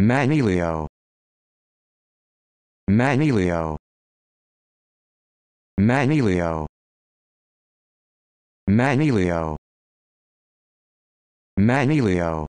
Manilio Manilio Manilio Manilio Manilio